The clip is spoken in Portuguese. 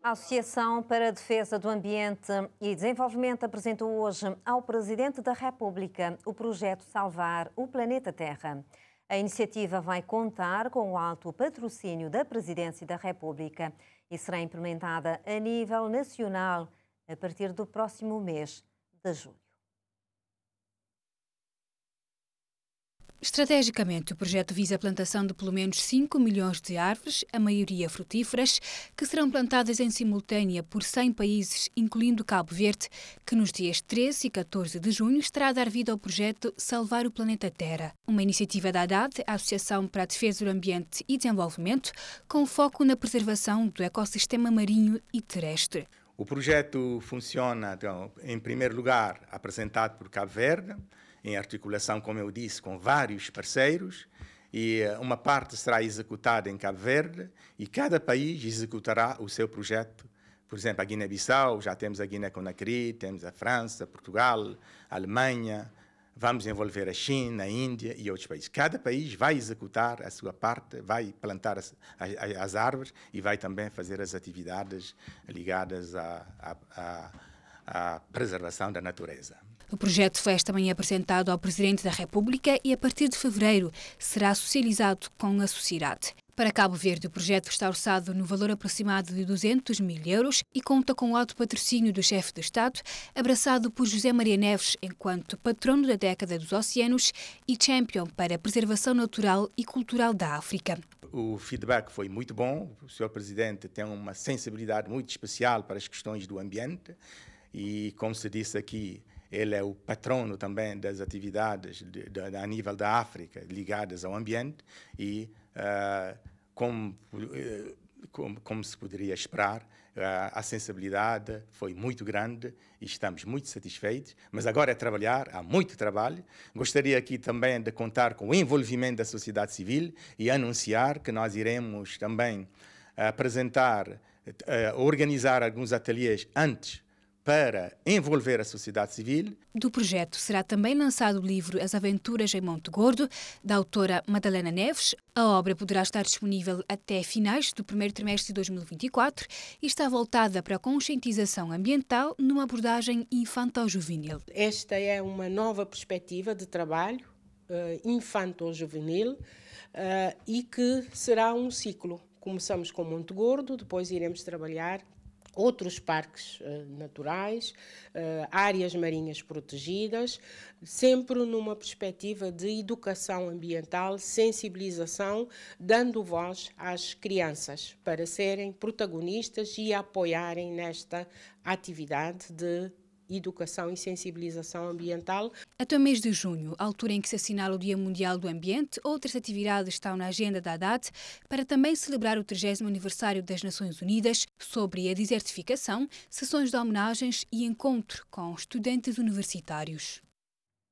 A Associação para a Defesa do Ambiente e Desenvolvimento apresentou hoje ao Presidente da República o projeto Salvar o Planeta Terra. A iniciativa vai contar com o alto patrocínio da Presidência da República e será implementada a nível nacional a partir do próximo mês de julho. Estrategicamente, o projeto visa a plantação de pelo menos 5 milhões de árvores, a maioria frutíferas, que serão plantadas em simultânea por 100 países, incluindo Cabo Verde, que nos dias 13 e 14 de junho estará a dar vida ao projeto Salvar o Planeta Terra, uma iniciativa da ADAD, a Associação para a Defesa do Ambiente e Desenvolvimento, com foco na preservação do ecossistema marinho e terrestre. O projeto funciona, então, em primeiro lugar, apresentado por Cabo Verde, em articulação, como eu disse, com vários parceiros, e eh, uma parte será executada em Cabo Verde e cada país executará o seu projeto. Por exemplo, a Guiné-Bissau, já temos a Guiné-Conakry, temos a França, Portugal, a Alemanha, vamos envolver a China, a Índia e outros países. Cada país vai executar a sua parte, vai plantar as, as árvores e vai também fazer as atividades ligadas à preservação da natureza. O projeto foi esta manhã é apresentado ao Presidente da República e, a partir de fevereiro, será socializado com a sociedade. Para Cabo Verde, o projeto está orçado no valor aproximado de 200 mil euros e conta com o alto patrocínio do chefe de Estado, abraçado por José Maria Neves enquanto patrono da década dos oceanos e champion para a preservação natural e cultural da África. O feedback foi muito bom. O Sr. Presidente tem uma sensibilidade muito especial para as questões do ambiente e, como se disse aqui, ele é o patrono também das atividades de, de, a nível da África ligadas ao ambiente e, uh, como, eh, como, como, se poderia esperar, uh, a sensibilidade foi muito grande e estamos muito satisfeitos. Mas agora é trabalhar, há muito trabalho. Gostaria aqui também de contar com o envolvimento da sociedade civil e anunciar que nós iremos também apresentar, uh, organizar alguns ateliês antes para envolver a sociedade civil. Do projeto será também lançado o livro As Aventuras em Monte Gordo, da autora Madalena Neves. A obra poderá estar disponível até finais do primeiro trimestre de 2024 e está voltada para a conscientização ambiental numa abordagem infantil-juvenil. Esta é uma nova perspectiva de trabalho uh, eh, infantil-juvenil uh, eh, e que será um ciclo. Começamos com Monte Gordo, depois iremos trabalhar outros parques eh, naturais, eh, áreas marinhas protegidas, sempre numa perspectiva de educação ambiental, sensibilização, dando voz às crianças para serem protagonistas e apoiarem nesta atividade de educação e sensibilização ambiental. Até o mês de junho, altura em que se assinala o Dia Mundial do Ambiente, outras atividades estão na agenda da ADAT para também celebrar o 30 aniversário das Nações Unidas sobre a desertificação, sessões de homenagens e encontro com estudantes universitários.